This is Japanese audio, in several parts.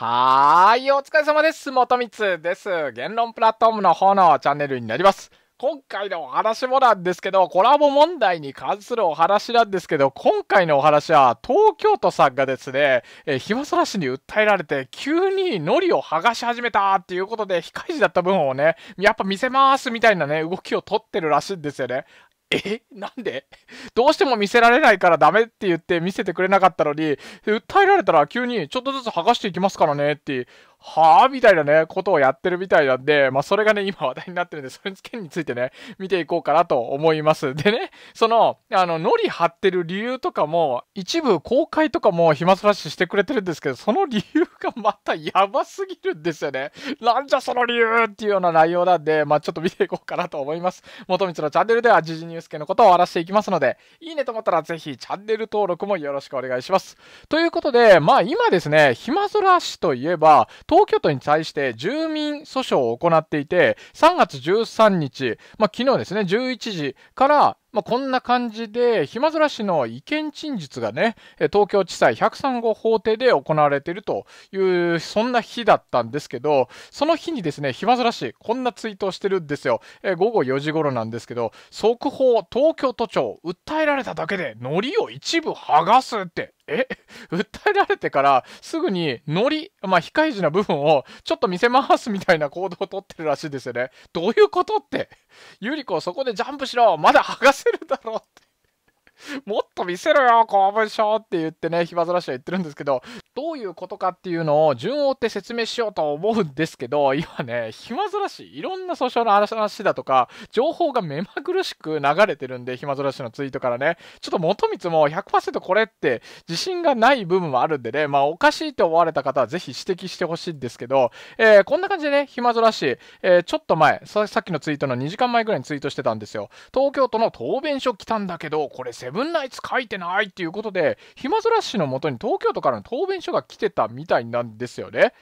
はーい、お疲れ様です。元光です。言論プラットフォームの方のチャンネルになります。今回のお話もなんですけど、コラボ問題に関するお話なんですけど、今回のお話は、東京都さんがですね、え暇そらしに訴えられて、急にのりを剥がし始めたっていうことで、非開示だった分をね、やっぱ見せますみたいなね、動きを取ってるらしいんですよね。えなんでどうしても見せられないからダメって言って見せてくれなかったのに、訴えられたら急にちょっとずつ剥がしていきますからねってはあみたいなね、ことをやってるみたいなんで、まあ、それがね、今話題になってるんで、それ件についてね、見ていこうかなと思います。でね、その、あの、ノリ貼ってる理由とかも、一部公開とかも暇スラししてくれてるんですけど、その理由がまたやばすぎるんですよね。なんじゃその理由っていうような内容なんで、まあ、ちょっと見ていこうかなと思います。元光のチャンネルでは、時事ニュース系のことを終わらせていきますので、いいねと思ったらぜひチャンネル登録もよろしくお願いします。ということで、まあ今ですね、暇空しといえば、東京都に対して住民訴訟を行っていて、3月13日、まあ、昨日ですね、11時からまあ、こんな感じで、暇ずらしの意見陳述がね、東京地裁103号法廷で行われているという、そんな日だったんですけど、その日にですね、暇ずらし、こんなツイートをしてるんですよ。え午後4時頃なんですけど、速報、東京都庁、訴えられただけで、リを一部剥がすって、え訴えられてからすぐにノリ、まあ、非開示な部分をちょっと見せますみたいな行動をとってるらしいですよね。どういうことって。ゆり子、そこでジャンプしろまだ剥がせ Synnytä rotti. もっと見せろよ、公文書って言ってね、暇ずらしは言ってるんですけど、どういうことかっていうのを順を追って説明しようと思うんですけど、今ね、暇ずらし、いろんな訴訟の話だとか、情報が目まぐるしく流れてるんで、暇ずらしのツイートからね、ちょっと元光も100%これって自信がない部分もあるんでね、まあおかしいと思われた方はぜひ指摘してほしいんですけど、えー、こんな感じでね、暇ずらし、えー、ちょっと前さ、さっきのツイートの2時間前ぐらいにツイートしてたんですよ。東京都の答弁書来たんだけど、これセブンナイツ書いてないっていうことで、暇ずらしのもとに東京都からの答弁書が来てたみたいなんですよね。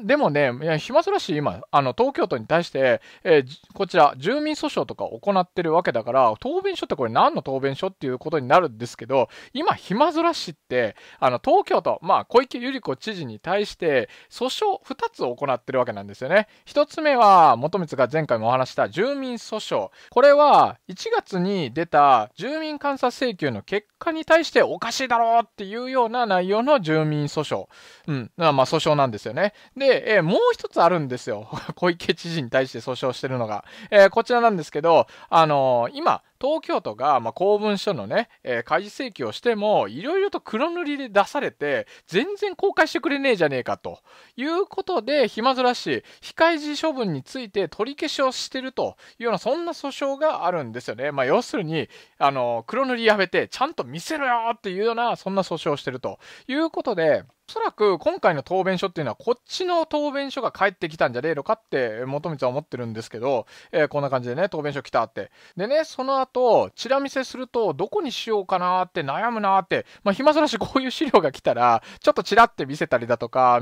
んでもね、いや暇ずらし今、あの、東京都に対して、えー、こちら、住民訴訟とか行ってるわけだから、答弁書ってこれ何の答弁書っていうことになるんですけど、今、暇ずらしって、あの、東京都、まあ、小池百合子知事に対して、訴訟2つを行ってるわけなんですよね。1つ目は、元光が前回もお話した住民訴訟。これは、1月に出た住民監査制請求の結果に対しておかしいだろうっていうような内容の住民訴訟。うん。まあ、訴訟なんですよね。で、えー、もう一つあるんですよ。小池知事に対して訴訟してるのが。えー、こちらなんですけど、あのー、今、東京都が、まあ、公文書のね、えー、開示請求をしても、いろいろと黒塗りで出されて、全然公開してくれねえじゃねえかということで、ひまずらし、非開示処分について取り消しをしてるというような、そんな訴訟があるんですよね。まあ、要するに、あの黒塗りやめて、ちゃんと見せろよっていうような、そんな訴訟をしてるということで、おそらく今回の答弁書っていうのは、こっちの答弁書が返ってきたんじゃねえのかって、元光は思ってるんですけど、えー、こんな感じでね、答弁書来たって。でね、その後、チラ見せすると、どこにしようかなって悩むなって、まあ、暇そらしこういう資料が来たら、ちょっとチラって見せたりだとか、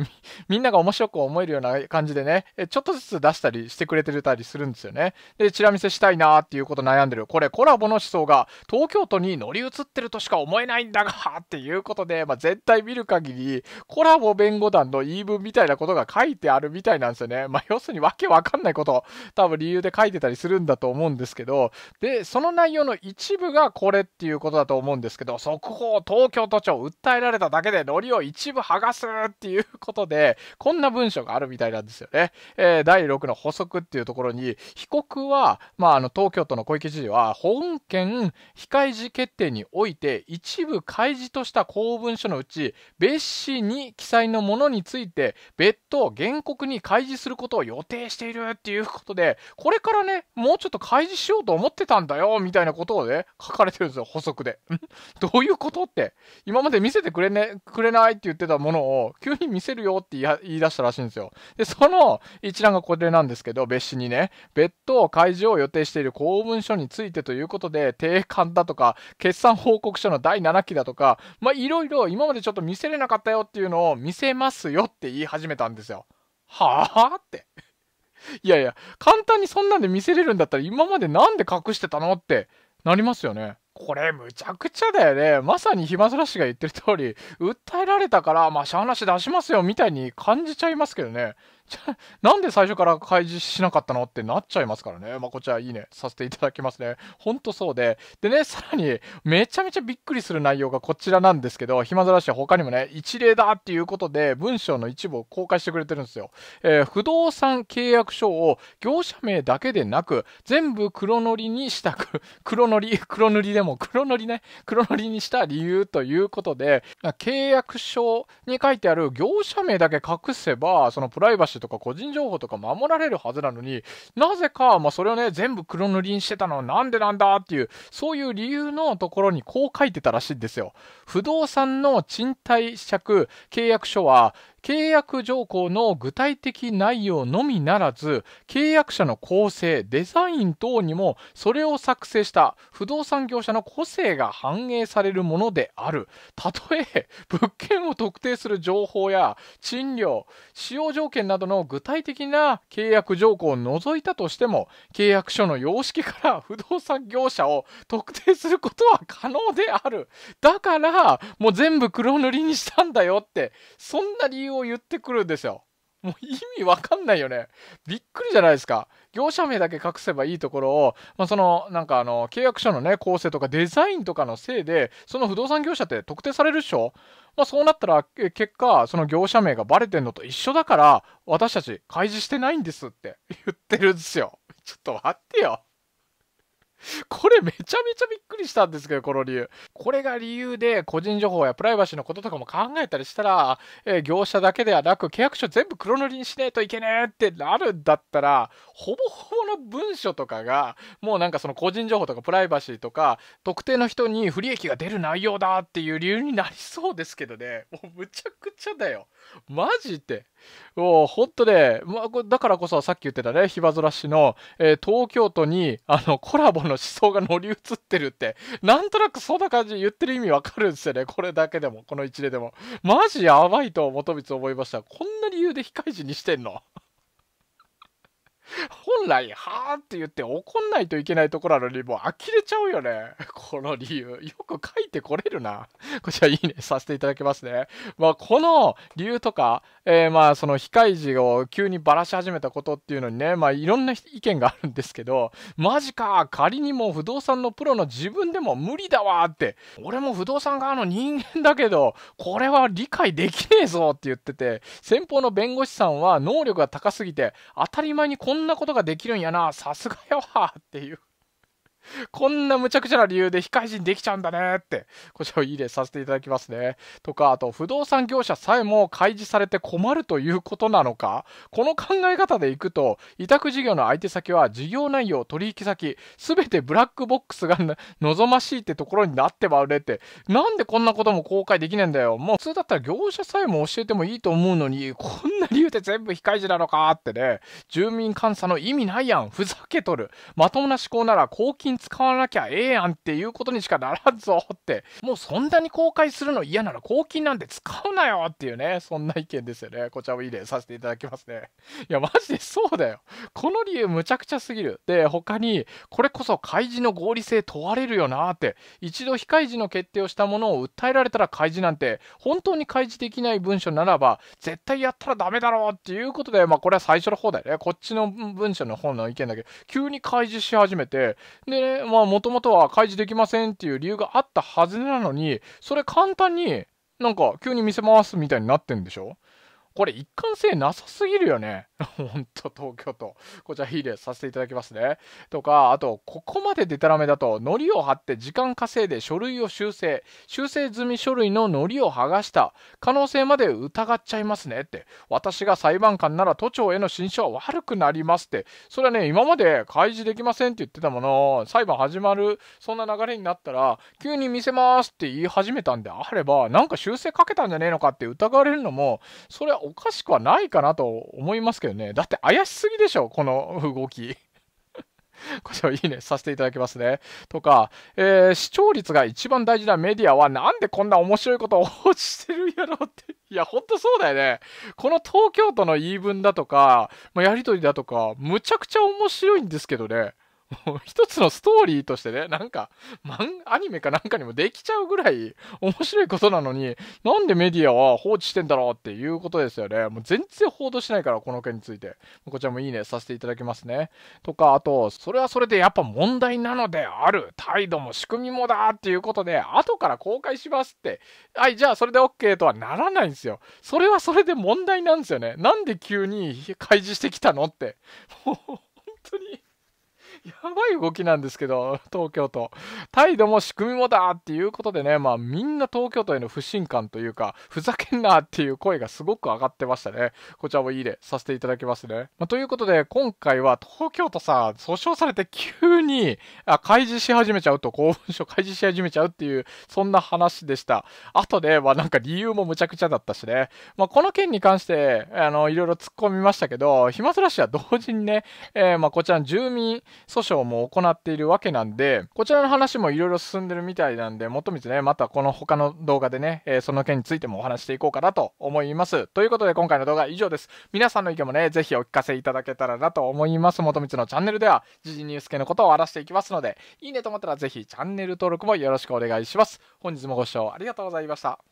みんなが面白く思えるような感じでね、ちょっとずつ出したりしてくれてたりするんですよね。で、チラ見せしたいなっていうこと悩んでる。これ、コラボの思想が、東京都に乗り移ってるとしか思えないんだが、っていうことで、まあ、絶対見る限り、コラボ弁護団の言い分みたいなことが書いてあるみたいなんですよね。まあ、要するにわけわかんないこと、多分理由で書いてたりするんだと思うんですけど、で、その内容の一部がこれっていうことだと思うんですけど、速報、東京都庁、訴えられただけでノリを一部剥がすっていうことで、こんな文章があるみたいなんですよね。えー、第6の補足っていうところに、被告は、まあ、あの、東京都の小池知事は、本件非開示決定において、一部開示とした公文書のうち、別紙に記載のものについて別途原告に開示することを予定しているっていうことでこれからねもうちょっと開示しようと思ってたんだよみたいなことをね書かれてるんですよ補足で どういうことって今まで見せてくれ,、ね、くれないって言ってたものを急に見せるよって言い出したらしいんですよでその一覧がこれなんですけど別紙にね別途開示を予定している公文書についてということで定款だとか決算報告書の第7期だとかまあいろいろ今までちょっと見せれなかったよってっていうのを見せますよって言い始めたんですよ。はあって。いやいや、簡単にそんなんで見せれるんだったら今までなんで隠してたのってなりますよね。これむちゃくちゃだよね。まさに暇そらしが言ってる通り、訴えられたから、まあ、しゃあなし出しますよみたいに感じちゃいますけどね。なんで最初から開示しなかったのってなっちゃいますからね。まあ、こちらいいね、させていただきますね。ほんとそうで。でね、さらに、めちゃめちゃびっくりする内容がこちらなんですけど、暇ざらしは他にもね、一例だっていうことで、文章の一部を公開してくれてるんですよ。えー、不動産契約書を業者名だけでなく、全部黒塗りにしたく、黒塗り、黒塗りでも黒塗りね、黒塗りにした理由ということで、契約書に書いてある業者名だけ隠せば、そのプライバシーシュとか個人情報とか守られるはずなのに、なぜか、まあ、それをね、全部黒塗りにしてたのはなんでなんだっていう、そういう理由のところにこう書いてたらしいんですよ。不動産の賃貸借契約書は、契約条項の具体的内容のみならず契約者の構成デザイン等にもそれを作成した不動産業者の個性が反映されるものであるたとえ物件を特定する情報や賃料使用条件などの具体的な契約条項を除いたとしても契約書の様式から不動産業者を特定することは可能であるだからもう全部黒塗りにしたんだよってそんな理由を言ってくるんですよ。もう意味わかんないよね。びっくりじゃないですか。業者名だけ隠せばいいところを、まあ、その、なんかあの、契約書のね、構成とかデザインとかのせいで、その不動産業者って特定されるっしょまあ、そうなったら、結果、その業者名がバレてんのと一緒だから、私たち開示してないんですって言ってるんですよ。ちょっと待ってよ。これめちゃめちゃびっくりしたんですけど、この理由。これが理由で、個人情報やプライバシーのこととかも考えたりしたら、えー、業者だけではなく、契約書全部黒塗りにしねえといけねえってなるんだったら、ほぼほぼの文書とかが、もうなんかその個人情報とかプライバシーとか、特定の人に不利益が出る内容だっていう理由になりそうですけどね。もうむちゃくちゃだよ。マジで。もうほんとね、まあ、だからこそさっき言ってたね、ひばずらしの、えー、東京都にあのコラボの思想が乗り移ってるって、なんとなくそんな感じ言ってる意味わかるんですよね。これだけでも、この一例でも。マジやばいと元光思いました。こんな理由で非開示にしてんの本来、はあ」って言って怒んないといけないところなのに、もう呆れちゃうよね。この理由。よく書いてこれるな。こちらいいねさせていただきますね。まあ、この理由とか、えー、まあ、その非開示を急にバラし始めたことっていうのにね、まあ、いろんな意見があるんですけど、マジか、仮にもう不動産のプロの自分でも無理だわって、俺も不動産側の人間だけど、これは理解できねえぞって言ってて、先方の弁護士さんは能力が高すぎて、当たり前にこんんなことができるんやな、さすがやわっていうこんな無茶苦茶な理由で非開示にできちゃうんだねって、こちらをいい例させていただきますね。とか、あと、不動産業者さえも開示されて困るということなのかこの考え方でいくと、委託事業の相手先は事業内容、取引先、すべてブラックボックスが 望ましいってところになってまうねって、なんでこんなことも公開できねえんだよ。もう普通だったら業者さえも教えてもいいと思うのに、こんな理由で全部非開示なのかってね、住民監査の意味ないやん。ふざけとる。まともな思考なら公金金使わなきゃええやんっていうことにしかならんぞって、もうそんなに公開するの嫌なら公金なんて使うなよっていうね、そんな意見ですよね。こちらを入れさせていただきますね。いや、マジでそうだよ。この理由むちゃくちゃすぎる。で、他に、これこそ開示の合理性問われるよなって、一度非開示の決定をしたものを訴えられたら開示なんて、本当に開示できない文書ならば、絶対やったらダメだろうっていうことで、まあこれは最初の方だよね。こっちの文章の方の意見だけど、急に開示し始めて、で、まあ、もともとは開示できませんっていう理由があったはずなのに、それ簡単になんか急に見せますみたいになってんでしょこれ一貫性なさすぎるよね。ほんと、東京都。こちら、ヒーレさせていただきますね。とか、あと、ここまででたらめだと、糊を貼って時間稼いで書類を修正。修正済み書類の糊を剥がした可能性まで疑っちゃいますねって。私が裁判官なら都庁への心証は悪くなりますって。それはね、今まで開示できませんって言ってたもの、を、裁判始まる、そんな流れになったら、急に見せますって言い始めたんであれば、なんか修正かけたんじゃねえのかって疑われるのも、それはおかしくはないかなと思いますけどね。だって怪しすぎでしょ、この動き。こちらいいね、させていただきますね。とか、えー、視聴率が一番大事なメディアはなんでこんな面白いことをしてるやろって。いや、ほんとそうだよね。この東京都の言い分だとか、まあ、やりとりだとか、むちゃくちゃ面白いんですけどね。もう一つのストーリーとしてね、なんか、アニメかなんかにもできちゃうぐらい面白いことなのに、なんでメディアは放置してんだろうっていうことですよね。もう全然報道しないから、この件について。こちらもいいねさせていただきますね。とか、あと、それはそれでやっぱ問題なのである。態度も仕組みもだっていうことで、後から公開しますって、はい、じゃあそれで OK とはならないんですよ。それはそれで問題なんですよね。なんで急に開示してきたのって。もう、本当に。やばい動きなんですけど、東京都。態度も仕組みもだっていうことでね、まあみんな東京都への不信感というか、ふざけんなっていう声がすごく上がってましたね。こちらもいいでさせていただきますね。まあ、ということで、今回は東京都さ、訴訟されて急に、あ、開示し始めちゃうと、公文書 開示し始めちゃうっていう、そんな話でした。あとで、まあなんか理由もむちゃくちゃだったしね。まあこの件に関して、あの、いろいろ突っ込みましたけど、暇ずらしは同時にね、えー、まあこちらの住民訴訟も行っているわけなんで、こちらの話もいろいろ進んでるみたいなんで、元光ね、またこの他の動画でね、えー、その件についてもお話していこうかなと思います。ということで今回の動画は以上です。皆さんの意見もね、ぜひお聞かせいただけたらなと思います。元光のチャンネルでは、時事ニュース系のことを荒らしていきますので、いいねと思ったらぜひチャンネル登録もよろしくお願いします。本日もご視聴ありがとうございました。